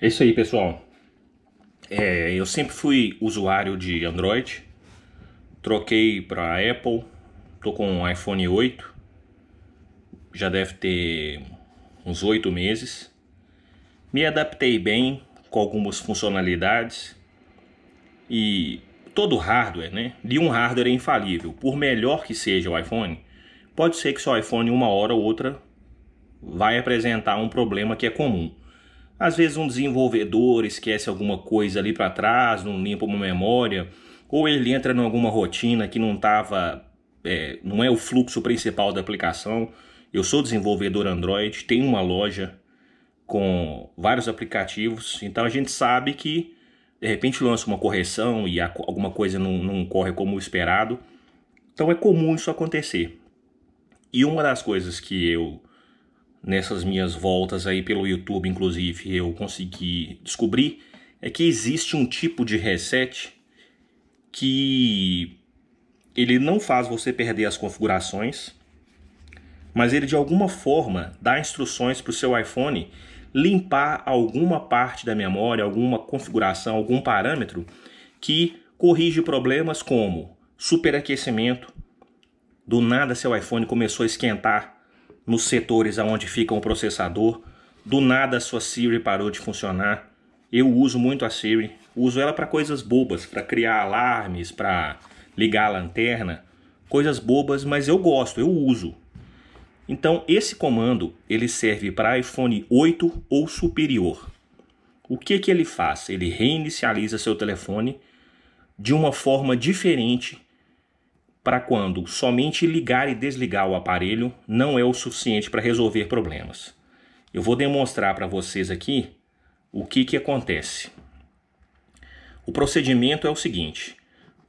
É isso aí, pessoal. É, eu sempre fui usuário de Android. Troquei para Apple. Tô com um iPhone 8. Já deve ter uns 8 meses. Me adaptei bem com algumas funcionalidades. E todo hardware, né? De um hardware é infalível. Por melhor que seja o iPhone, pode ser que seu iPhone uma hora ou outra vai apresentar um problema que é comum. Às vezes um desenvolvedor esquece alguma coisa ali para trás, não limpa uma memória, ou ele entra em alguma rotina que não tava, é, não é o fluxo principal da aplicação. Eu sou desenvolvedor Android, tenho uma loja com vários aplicativos, então a gente sabe que de repente lança uma correção e alguma coisa não, não corre como esperado. Então é comum isso acontecer. E uma das coisas que eu nessas minhas voltas aí pelo YouTube, inclusive, eu consegui descobrir é que existe um tipo de reset que ele não faz você perder as configurações, mas ele de alguma forma dá instruções para o seu iPhone limpar alguma parte da memória, alguma configuração, algum parâmetro que corrige problemas como superaquecimento, do nada seu iPhone começou a esquentar nos setores aonde fica o processador. Do nada a sua Siri parou de funcionar. Eu uso muito a Siri, uso ela para coisas bobas, para criar alarmes, para ligar a lanterna, coisas bobas, mas eu gosto, eu uso. Então esse comando ele serve para iPhone 8 ou superior. O que que ele faz? Ele reinicializa seu telefone de uma forma diferente para quando somente ligar e desligar o aparelho não é o suficiente para resolver problemas. Eu vou demonstrar para vocês aqui o que, que acontece. O procedimento é o seguinte: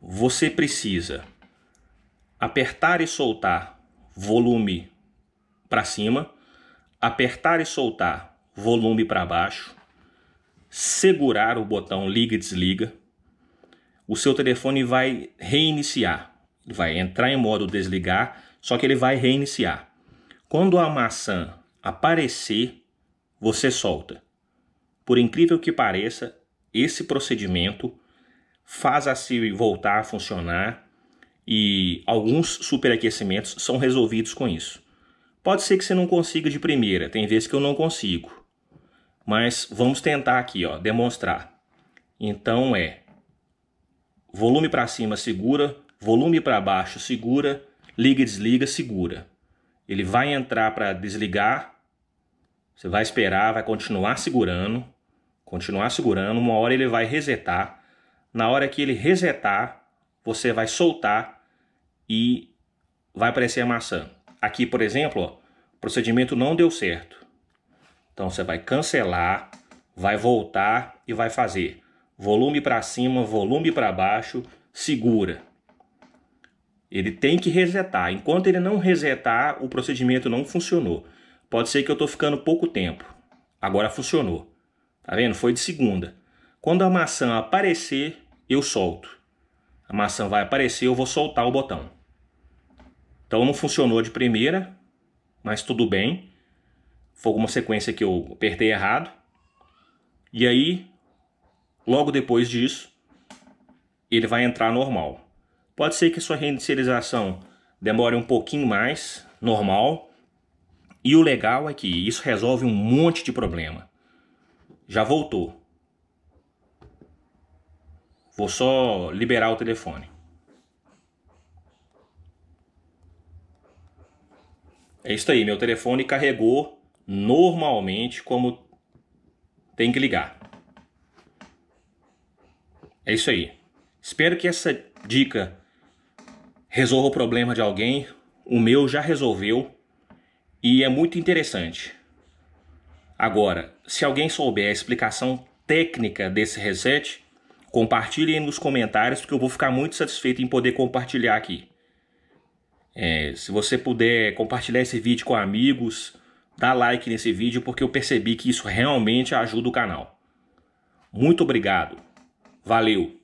você precisa apertar e soltar volume para cima, apertar e soltar volume para baixo, segurar o botão liga e desliga. O seu telefone vai reiniciar vai entrar em modo desligar, só que ele vai reiniciar. Quando a maçã aparecer, você solta. Por incrível que pareça, esse procedimento faz a se voltar a funcionar e alguns superaquecimentos são resolvidos com isso. Pode ser que você não consiga de primeira, tem vezes que eu não consigo. Mas vamos tentar aqui, ó, demonstrar. Então é volume para cima segura, volume para baixo, segura, liga e desliga, segura. Ele vai entrar para desligar, você vai esperar, vai continuar segurando, continuar segurando, uma hora ele vai resetar. Na hora que ele resetar, você vai soltar e vai aparecer a maçã. Aqui, por exemplo, o procedimento não deu certo. Então você vai cancelar, vai voltar e vai fazer volume para cima, volume para baixo, segura. Ele tem que resetar. Enquanto ele não resetar, o procedimento não funcionou. Pode ser que eu estou ficando pouco tempo. Agora funcionou. Tá vendo? Foi de segunda. Quando a maçã aparecer, eu solto. A maçã vai aparecer, eu vou soltar o botão. Então não funcionou de primeira, mas tudo bem. Foi uma sequência que eu apertei errado. E aí, logo depois disso, ele vai entrar normal. Pode ser que a sua reinicialização demore um pouquinho mais, normal. E o legal é que isso resolve um monte de problema. Já voltou. Vou só liberar o telefone. É isso aí, meu telefone carregou normalmente como tem que ligar. É isso aí. Espero que essa dica resolva o problema de alguém. O meu já resolveu e é muito interessante. Agora, se alguém souber a explicação técnica desse reset, compartilhem nos comentários, porque eu vou ficar muito satisfeito em poder compartilhar aqui. É, se você puder compartilhar esse vídeo com amigos, dá like nesse vídeo, porque eu percebi que isso realmente ajuda o canal. Muito obrigado. Valeu!